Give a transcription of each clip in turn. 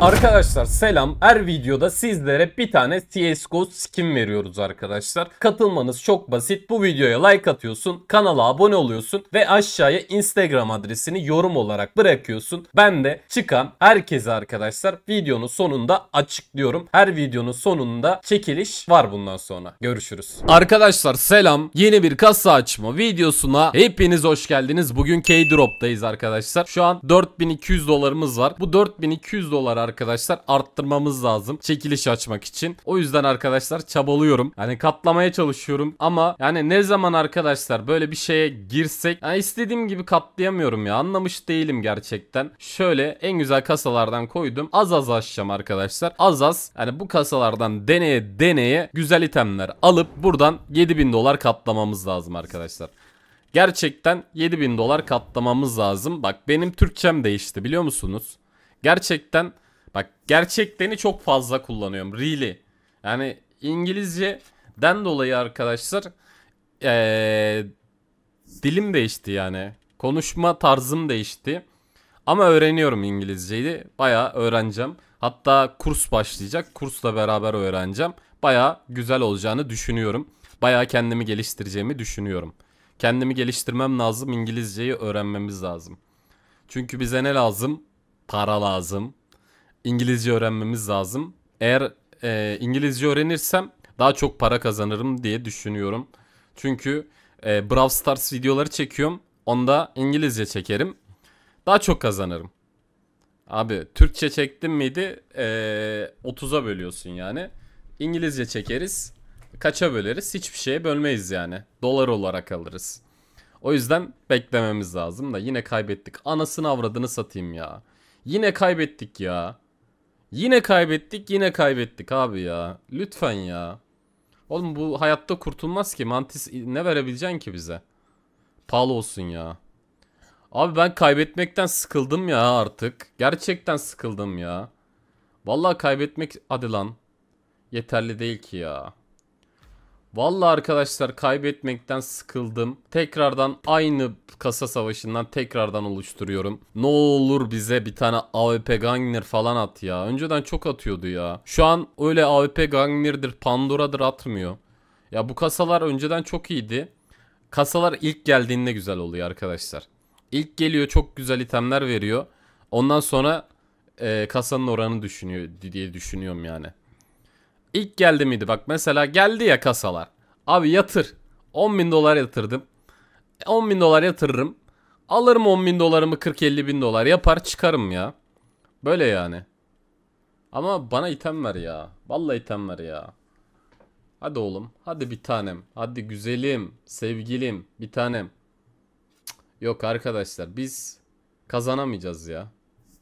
Arkadaşlar selam. Her videoda sizlere bir tane CSGO skin veriyoruz arkadaşlar. Katılmanız çok basit. Bu videoya like atıyorsun, kanala abone oluyorsun ve aşağıya Instagram adresini yorum olarak bırakıyorsun. Ben de çıkan herkese arkadaşlar videonun sonunda açıklıyorum. Her videonun sonunda çekiliş var bundan sonra. Görüşürüz. Arkadaşlar selam. Yeni bir kasa açma videosuna hepiniz hoş geldiniz. Bugün K-Drop'tayız arkadaşlar. Şu an 4200 dolarımız var. Bu 4200 dolar arkadaşlar arttırmamız lazım. Çekiliş açmak için. O yüzden arkadaşlar çabalıyorum. Yani katlamaya çalışıyorum ama yani ne zaman arkadaşlar böyle bir şeye girsek yani istediğim gibi katlayamıyorum ya. Anlamış değilim gerçekten. Şöyle en güzel kasalardan koydum. Az az açacağım arkadaşlar. Az az yani bu kasalardan deneye deneye güzel itemler alıp buradan 7000 dolar katlamamız lazım arkadaşlar. Gerçekten 7000 dolar katlamamız lazım. Bak benim Türkçem değişti biliyor musunuz? Gerçekten Bak gerçeklerini çok fazla kullanıyorum. Really. Yani İngilizceden dolayı arkadaşlar ee, dilim değişti yani. Konuşma tarzım değişti. Ama öğreniyorum İngilizceyi. Baya öğreneceğim. Hatta kurs başlayacak. Kursla beraber öğreneceğim. Baya güzel olacağını düşünüyorum. Baya kendimi geliştireceğimi düşünüyorum. Kendimi geliştirmem lazım. İngilizceyi öğrenmemiz lazım. Çünkü bize ne lazım? Para lazım. İngilizce öğrenmemiz lazım. Eğer e, İngilizce öğrenirsem daha çok para kazanırım diye düşünüyorum. Çünkü e, Brawl Stars videoları çekiyorum. Onda İngilizce çekerim. Daha çok kazanırım. Abi Türkçe çektim miydi e, 30'a bölüyorsun yani. İngilizce çekeriz. Kaça böleriz? Hiçbir şeye bölmeyiz yani. Dolar olarak alırız. O yüzden beklememiz lazım da yine kaybettik. Anasını avradını satayım ya. Yine kaybettik ya. Yine kaybettik yine kaybettik abi ya. Lütfen ya. Oğlum bu hayatta kurtulmaz ki. Mantis ne verebileceksin ki bize? Pahalı olsun ya. Abi ben kaybetmekten sıkıldım ya artık. Gerçekten sıkıldım ya. Vallahi kaybetmek hadi lan. Yeterli değil ki ya. Vallahi arkadaşlar kaybetmekten sıkıldım. Tekrardan aynı kasa savaşından tekrardan oluşturuyorum. Ne olur bize bir tane AWP Gangner falan at ya. Önceden çok atıyordu ya. Şu an öyle AWP Gangner'dir Pandora'dır atmıyor. Ya bu kasalar önceden çok iyiydi. Kasalar ilk geldiğinde güzel oluyor arkadaşlar. İlk geliyor çok güzel itemler veriyor. Ondan sonra e, kasanın oranı düşünüyor diye düşünüyorum yani. İlk geldi miydi? Bak mesela geldi ya kasalar. Abi yatır. 10 bin dolar yatırdım. 10 e, bin dolar yatırırım. Alırım 10 bin dolarımı 40-50 bin dolar yapar çıkarım ya. Böyle yani. Ama bana item ver ya. Vallahi item ver ya. Hadi oğlum. Hadi bir tanem. Hadi güzelim. Sevgilim. Bir tanem. yok arkadaşlar biz kazanamayacağız ya.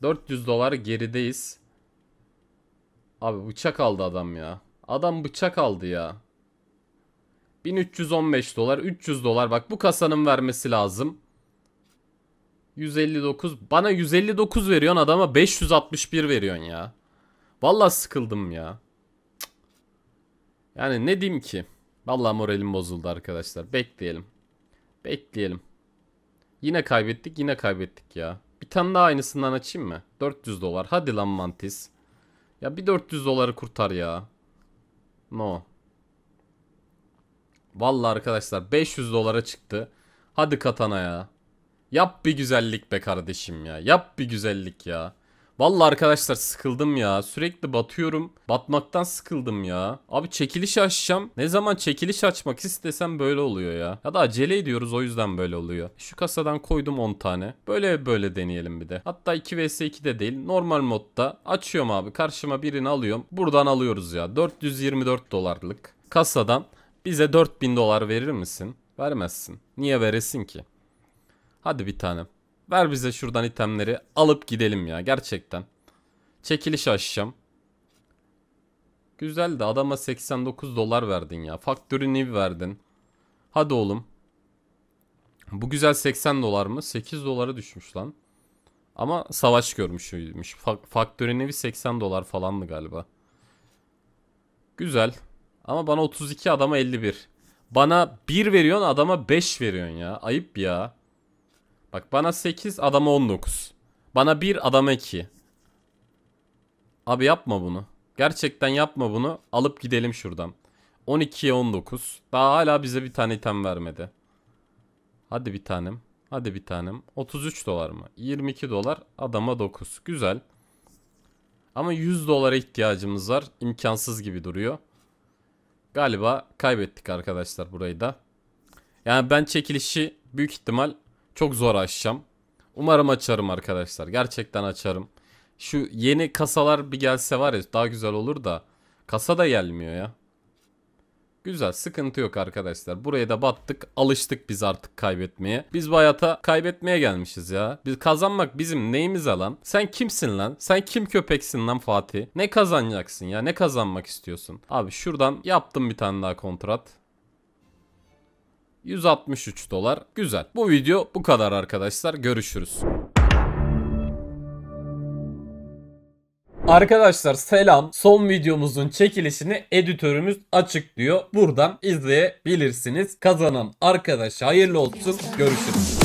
400 dolar gerideyiz. Abi bıçak aldı adam ya. Adam bıçak aldı ya. 1315 dolar 300 dolar bak bu kasanın vermesi lazım. 159 bana 159 veriyorsun adama 561 veriyorsun ya. Vallahi sıkıldım ya. Yani ne diyeyim ki? Vallahi moralim bozuldu arkadaşlar. Bekleyelim. Bekleyelim. Yine kaybettik yine kaybettik ya. Bir tane daha aynısından açayım mı? 400 dolar. Hadi lan mantis. Ya bir 400 doları kurtar ya. No. Valla arkadaşlar 500 dolara çıktı. Hadi katana ya. Yap bir güzellik be kardeşim ya. Yap bir güzellik ya. Vallahi arkadaşlar sıkıldım ya. Sürekli batıyorum. Batmaktan sıkıldım ya. Abi çekiliş açacağım. Ne zaman çekiliş açmak istesem böyle oluyor ya. Ya da acele ediyoruz o yüzden böyle oluyor. Şu kasadan koydum 10 tane. Böyle böyle deneyelim bir de. Hatta 2 vs 2 de değil. Normal modda açıyorum abi. Karşıma birini alıyorum. Buradan alıyoruz ya. 424 dolarlık. Kasadan bize 4000 dolar verir misin? Vermezsin. Niye veresin ki? Hadi bir tanem. Ver bize şuradan itemleri. Alıp gidelim ya gerçekten. Çekiliş açacağım. Güzel de adama 89 dolar verdin ya. Factory new verdin. Hadi oğlum. Bu güzel 80 dolar mı? 8 dolara düşmüş lan. Ama savaş görmüşmüş. Factory new'i 80 dolar falandı galiba. Güzel. Ama bana 32 adama 51. Bana 1 veriyorsun adama 5 veriyorsun ya. Ayıp ya. Bak bana 8 adama 19. Bana 1 adama 2. Abi yapma bunu. Gerçekten yapma bunu. Alıp gidelim şuradan. 12'ye 19. Daha hala bize bir tane item vermedi. Hadi bir tanem. Hadi bir tanem. 33 dolar mı? 22 dolar. Adama 9. Güzel. Ama 100 dolara ihtiyacımız var. İmkansız gibi duruyor. Galiba kaybettik arkadaşlar burayı da. Yani ben çekilişi büyük ihtimal çok zor açacağım. Umarım açarım arkadaşlar. Gerçekten açarım. Şu yeni kasalar bir gelse var ya daha güzel olur da. Kasa da gelmiyor ya. Güzel sıkıntı yok arkadaşlar. Buraya da battık. Alıştık biz artık kaybetmeye. Biz bu hayata kaybetmeye gelmişiz ya. Biz kazanmak bizim neyimiz alan? Sen kimsin lan? Sen kim köpeksin lan Fatih? Ne kazanacaksın ya? Ne kazanmak istiyorsun? Abi şuradan yaptım bir tane daha kontrat. 163 dolar. Güzel. Bu video bu kadar arkadaşlar. Görüşürüz. Arkadaşlar selam. Son videomuzun çekilişini editörümüz açıklıyor. Buradan izleyebilirsiniz. Kazanan arkadaş hayırlı olsun. Görüşürüz.